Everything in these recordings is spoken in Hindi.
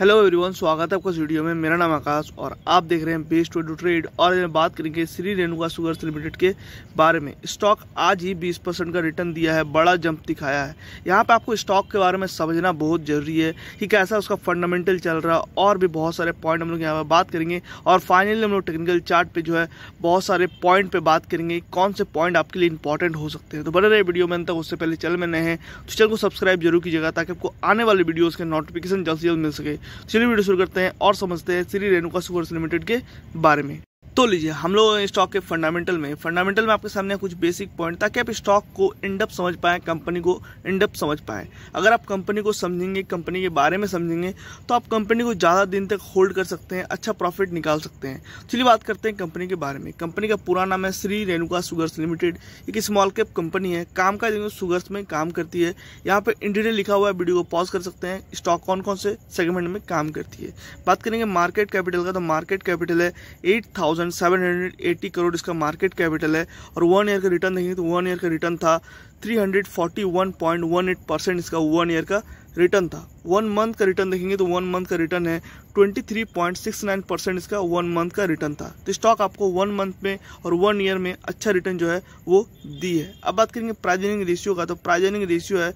हेलो एवरीवन स्वागत है आपका इस वीडियो में मेरा नाम आकाश और आप देख रहे हैं बेस्ट टू ट्रेड और मैं बात करेंगे श्री रेणुका सुगर्स लिमिटेड के बारे में स्टॉक आज ही 20 परसेंट का रिटर्न दिया है बड़ा जंप दिखाया है यहाँ पे आपको स्टॉक के बारे में समझना बहुत जरूरी है कि कैसा उसका फंडामेंटल चल रहा है और भी बहुत सारे पॉइंट हम लोग यहाँ पर बात करेंगे और फाइनली हम लोग टेक्निकल चार्ट जो है बहुत सारे पॉइंट पर बात करेंगे कौन से पॉइंट आपके लिए इंपॉर्टेंट हो सकते हैं तो बने रहे वीडियो में तक उससे पहले चल में नए हैं तो चैनल को सब्सक्राइब जरूर कीजिएगा ताकि आपको आने वाले वीडियोज़ के नोटिफिकेशन जल्द से जल्द मिल सके चलिए वीडियो शुरू करते हैं और समझते हैं श्री रेणुका सुगर्स लिमिटेड के बारे में तो लीजिए हम लोग स्टॉक के फंडामेंटल में फंडामेंटल में आपके सामने कुछ बेसिक पॉइंट ताकि आप स्टॉक को इंडप समझ पाएं कंपनी को इंडप समझ पाएं अगर आप कंपनी को समझेंगे कंपनी के बारे में समझेंगे तो आप कंपनी को ज़्यादा दिन तक होल्ड कर सकते हैं अच्छा प्रॉफिट निकाल सकते हैं चलिए बात करते हैं कंपनी के बारे में कंपनी का पूरा नाम है श्री रेणुका सुगर्स लिमिटेड एक स्मॉल कैप कंपनी है काम का सुगर्स में काम करती है यहाँ पर इंडिटेल लिखा हुआ है वीडियो को पॉज कर सकते हैं स्टॉक कौन कौन से सेगमेंट में काम करती है बात करेंगे मार्केट कैपिटल का तो मार्केट कैपिटल है एट थाउजेंड 1780 करोड़ इसका मार्केट कैपिटल है और वन ईयर का रिटर्न देखेंगे तो वन ईयर का रिटर्न था 341.18 परसेंट इसका वन ईयर का रिटर्न था वन मंथ का रिटर्न देखेंगे तो वन मंथ का रिटर्न है 23.69 परसेंट इसका वन मंथ का रिटर्न था तो स्टॉक आपको वन मंथ में और वन ईयर में अच्छा रिटर्न जो है वो दी है अब बात करेंगे प्राइजनिंग रेशियो का तो प्राइजनिंग रेशियो है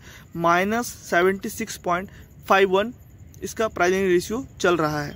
माइनस इसका प्राइजिंग रेशियो चल रहा है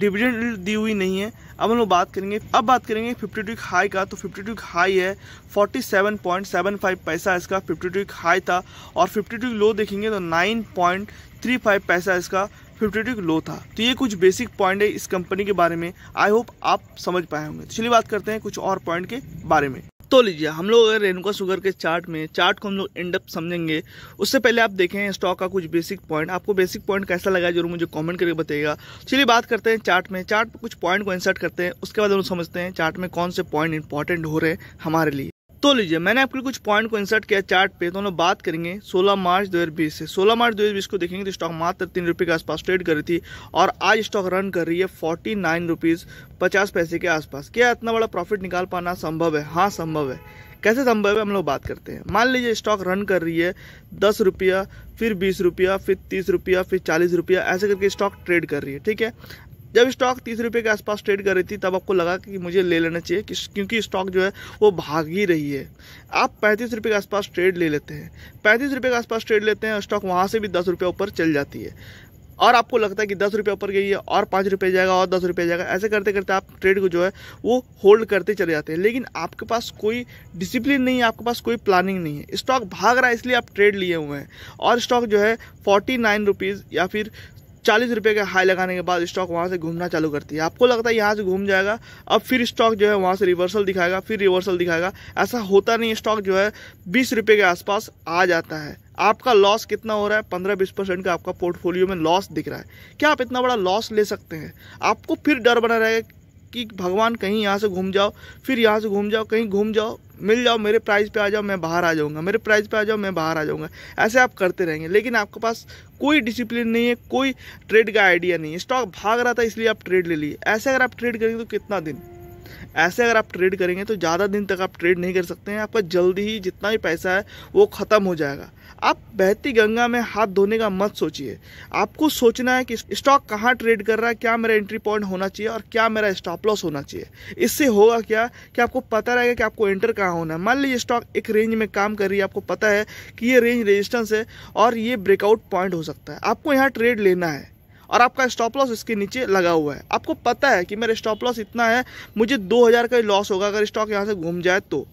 डिविडेंड दी हुई नहीं है अब हम लोग बात करेंगे अब बात करेंगे फिफ्टी टू हाई का तो फिफ्टी टू हाई है forty seven point seven five पैसा इसका फिफ्टी टू हाई था और फिफ्टी टू लो देखेंगे तो नाइन पॉइंट थ्री फाइव पैसा इसका फिफ्टी टू लो था तो ये कुछ बेसिक पॉइंट है इस कंपनी के बारे में आई होप आप समझ पाए होंगे तो चलिए बात करते हैं कुछ और पॉइंट के बारे में तो लीजिए हम लोग अगर रेनुका शुगर के चार्ट में चार्ट को हम लोग इंडप समझेंगे उससे पहले आप देखें स्टॉक का कुछ बेसिक पॉइंट आपको बेसिक पॉइंट कैसा लगा जरूर मुझे कमेंट करके बताइएगा चलिए बात करते हैं चार्ट में चार्ट पर कुछ पॉइंट को इंसर्ट करते हैं उसके बाद हम समझते हैं चार्ट में कौन से पॉइंट इंपॉर्टेंट हो रहे हैं हमारे लिए तो लीजिए मैंने आपके लिए कुछ पॉइंट को इंसर्ट किया चार्ट पे तो हम लोग बात करेंगे 16 मार्च 2020 से 16 मार्च 2020 को देखेंगे तो स्टॉक मात्र तीन रुपये के आसपास ट्रेड कर रही थी और आज स्टॉक रन कर रही है फोर्टी नाइन रुपीज़ पचास पैसे के आसपास क्या इतना बड़ा प्रॉफिट निकाल पाना संभव है हाँ संभव है कैसे संभव है हम लोग बात करते हैं मान लीजिए स्टॉक रन कर रही है दस रुपया फिर बीस रुपया फिर तीस रुपया फिर चालीस रुपया ऐसे करके स्टॉक ट्रेड कर रही है ठीक है जब स्टॉक तीस रुपये के आसपास ट्रेड कर रही थी तब आपको लगा कि मुझे ले लेना चाहिए क्योंकि स्टॉक जो है वो भाग ही रही है आप पैंतीस रुपये के आसपास ट्रेड ले लेते हैं पैंतीस रुपये के आसपास ट्रेड लेते हैं स्टॉक वहाँ से भी दस रुपये ऊपर चल जाती है और आपको लगता है कि दस रुपये ऊपर गई है और पाँच रुपये जाएगा और दस रुपये जाएगा ऐसे करते करते आप ट्रेड को जो है वो होल्ड करते चले जाते हैं लेकिन आपके पास कोई डिसिप्लिन नहीं है आपके पास कोई प्लानिंग नहीं है स्टॉक भाग रहा है इसलिए आप ट्रेड लिए हुए हैं और स्टॉक जो है फोर्टी नाइन रुपीज़ या फिर चालीस रुपये का हाई लगाने के बाद स्टॉक वहाँ से घूमना चालू करती है आपको लगता है यहाँ से घूम जाएगा अब फिर स्टॉक जो है वहाँ से रिवर्सल दिखाएगा फिर रिवर्सल दिखाएगा ऐसा होता नहीं स्टॉक जो है बीस रुपये के आसपास आ जाता है आपका लॉस कितना हो रहा है पंद्रह बीस परसेंट का आपका पोर्टफोलियो में लॉस दिख रहा है क्या आप इतना बड़ा लॉस ले सकते हैं आपको फिर डर बना रहेगा कि भगवान कहीं यहाँ से घूम जाओ फिर यहाँ से घूम जाओ कहीं घूम जाओ मिल जाओ मेरे प्राइस पे आ जाओ मैं बाहर आ जाऊँगा मेरे प्राइस पे आ जाओ मैं बाहर आ जाऊँगा ऐसे आप करते रहेंगे लेकिन आपके पास कोई डिसिप्लिन नहीं है कोई ट्रेड का आइडिया नहीं है स्टॉक भाग रहा था इसलिए आप ट्रेड ले लिए ऐसे अगर आप ट्रेड करेंगे तो कितना दिन ऐसे अगर आप ट्रेड करेंगे तो ज़्यादा दिन तक आप ट्रेड नहीं कर सकते हैं आपका जल्दी ही जितना भी पैसा है वो ख़त्म हो जाएगा आप बहती गंगा में हाथ धोने का मत सोचिए आपको सोचना है कि स्टॉक कहाँ ट्रेड कर रहा है क्या मेरा एंट्री पॉइंट होना चाहिए और क्या मेरा स्टॉप लॉस होना चाहिए इससे होगा क्या कि आपको पता रहेगा कि आपको एंटर कहाँ होना है मान लीजिए स्टॉक एक रेंज में काम कर रही है आपको पता है कि ये रेंज रेजिस्टेंस है और ये ब्रेकआउट पॉइंट हो सकता है आपको यहाँ ट्रेड लेना है और आपका स्टॉप लॉस इसके नीचे लगा हुआ है आपको पता है कि मेरा स्टॉप लॉस इतना है मुझे दो हज़ार का लॉस होगा अगर स्टॉक यहाँ से घूम जाए तो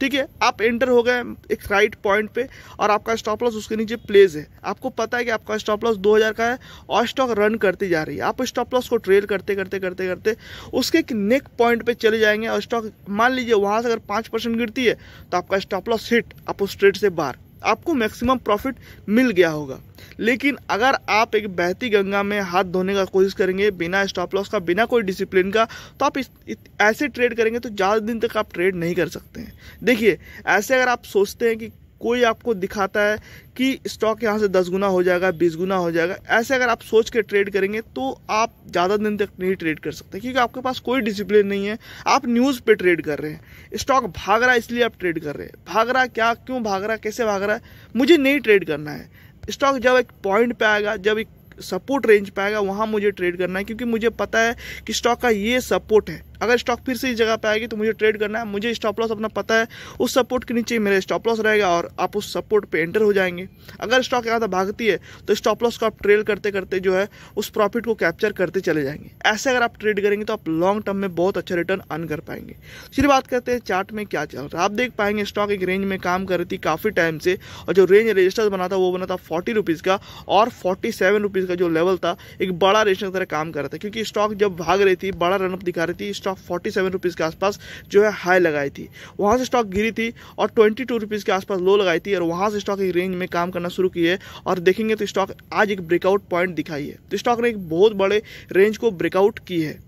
ठीक है आप एंटर हो गए एक राइट पॉइंट पे और आपका स्टॉप लॉस उसके नीचे प्लेस है आपको पता है कि आपका स्टॉप लॉस 2000 का है और स्टॉक रन करती जा रही है आप स्टॉप लॉस को ट्रेल करते करते करते करते उसके एक नेक पॉइंट पे चले जाएंगे और स्टॉक मान लीजिए वहाँ से अगर पाँच परसेंट गिरती है तो आपका स्टॉप लॉस हिट आप उस ट्रेड से बाहर आपको मैक्सिमम प्रॉफिट मिल गया होगा लेकिन अगर आप एक बहती गंगा में हाथ धोने का कोशिश करेंगे बिना स्टॉप लॉस का बिना कोई डिसिप्लिन का तो आप इस, इत, ऐसे ट्रेड करेंगे तो ज़्यादा दिन तक आप ट्रेड नहीं कर सकते हैं देखिए ऐसे अगर आप सोचते हैं कि कोई आपको दिखाता है कि स्टॉक यहाँ से दस गुना हो जाएगा बीस गुना हो जाएगा ऐसे अगर आप सोच के ट्रेड करेंगे तो आप ज़्यादा दिन तक नहीं ट्रेड कर सकते क्योंकि आपके पास कोई डिसिप्लिन नहीं है आप न्यूज़ पे ट्रेड कर रहे हैं स्टॉक भाग रहा है इसलिए आप ट्रेड कर रहे हैं भाग रहा क्या क्यों भाग रहा कैसे भाग रहा है मुझे नहीं ट्रेड करना है स्टॉक जब एक पॉइंट पर आएगा जब एक सपोर्ट रेंज पे आएगा वहाँ मुझे ट्रेड करना है क्योंकि मुझे पता है कि स्टॉक का ये सपोर्ट है अगर स्टॉक फिर से इस जगह पे आएगी तो मुझे ट्रेड करना है मुझे स्टॉप लॉस अपना पता है उस सपोर्ट के नीचे मेरा स्टॉप लॉस रहेगा और आप उस सपोर्ट पे एंटर हो जाएंगे अगर स्टॉक यहाँ तक भागती है तो स्टॉप लॉस को आप ट्रेल करते करते जो है उस प्रॉफिट को कैप्चर करते चले जाएंगे ऐसे अगर आप ट्रेड करेंगे तो आप लॉन्ग टर्म में बहुत अच्छा रिटर्न अर्न कर पाएंगे फिर बात करते हैं चार्ट में क्या चल रहा है आप देख पाएंगे स्टॉक एक रेंज में काम कर रही थी काफ़ी टाइम से और जो रेंज रजिस्टर बना था वो बना था फोर्टी रुपीज़ का और फोर्टी सेवन रुपीज़ का जो लेवल था एक बड़ा रजिस्टर तरह काम कर रहा था क्योंकि स्टॉक जब भाग रही थी बड़ा रनअप दिखा रही थी स्टॉक फोर्टी सेवन रुपीज़ के आसपास जो है हाई लगाई थी वहाँ से स्टॉक गिरी थी और ट्वेंटी टू रुपीज़ के आसपास लो लगाई थी और वहाँ से स्टॉक एक रेंज में काम करना शुरू की है और देखेंगे तो स्टॉक आज एक ब्रेकआउट पॉइंट दिखाई है तो स्टॉक ने एक बहुत बड़े रेंज को ब्रेकआउट की है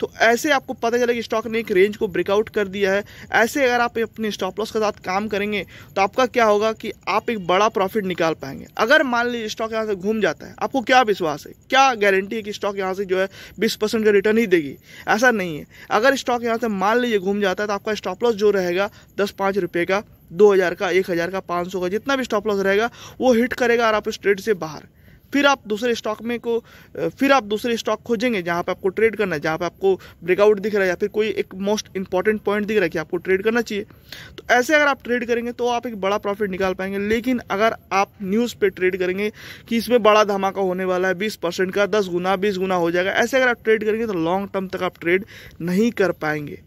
तो ऐसे आपको पता चला कि स्टॉक ने एक रेंज को ब्रेकआउट कर दिया है ऐसे अगर आप अपने स्टॉप लॉस के साथ काम करेंगे तो आपका क्या होगा कि आप एक बड़ा प्रॉफिट निकाल पाएंगे अगर मान लीजिए स्टॉक यहाँ से घूम जाता है आपको क्या विश्वास है क्या गारंटी है कि स्टॉक यहाँ से जो है बीस परसेंट का रिटर्न ही देगी ऐसा नहीं है अगर स्टॉक यहाँ से मान लीजिए घूम जाता है तो आपका स्टॉप लॉस जो रहेगा दस पाँच रुपये का दो हज़ार का एक हज़ार का पाँच सौ का जितना भी स्टॉप लॉस रहेगा वो हिट करेगा और आप इस ट्रेड से बाहर फिर आप दूसरे स्टॉक में को फिर आप दूसरे स्टॉक खोजेंगे जहाँ पर आपको ट्रेड करना है जहाँ पर आपको ब्रेकआउट दिख रहा है या फिर कोई एक मोस्ट इंपॉर्टेंट पॉइंट दिख रहा है कि आपको ट्रेड करना चाहिए तो ऐसे अगर आप ट्रेड करेंगे तो आप एक बड़ा प्रॉफिट निकाल पाएंगे लेकिन अगर आप न्यूज़ पर ट्रेड करेंगे कि इसमें बड़ा धमाका होने वाला है बीस परसेंट का दस गुना बीस गुना हो जाएगा ऐसे अगर आप ट्रेड करेंगे तो लॉन्ग टर्म तक आप ट्रेड नहीं कर पाएंगे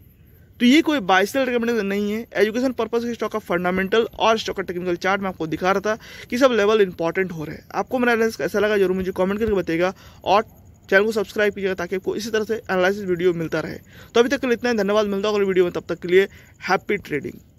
तो ये कोई बाइसल रिकमेंडेशन नहीं है एजुकेशन पर्पज के स्टॉक का फंडामेंटल और स्टॉक का टेक्निकल चार्ट मैं आपको दिखा रहा था कि सब लेवल इंपॉर्टेंट हो रहे हैं आपको मेरा एनालिसिस कैसा लगा जरूर मुझे कमेंट करके बताइएगा और चैनल को सब्सक्राइब कीजिएगा ताकि आपको इसी तरह से एनालिसिस वीडियो मिलता रहे तो अभी तक के लिए इतना ही धन्यवाद मिलता है अगले वीडियो में तब तक के लिए हैप्पी ट्रेडिंग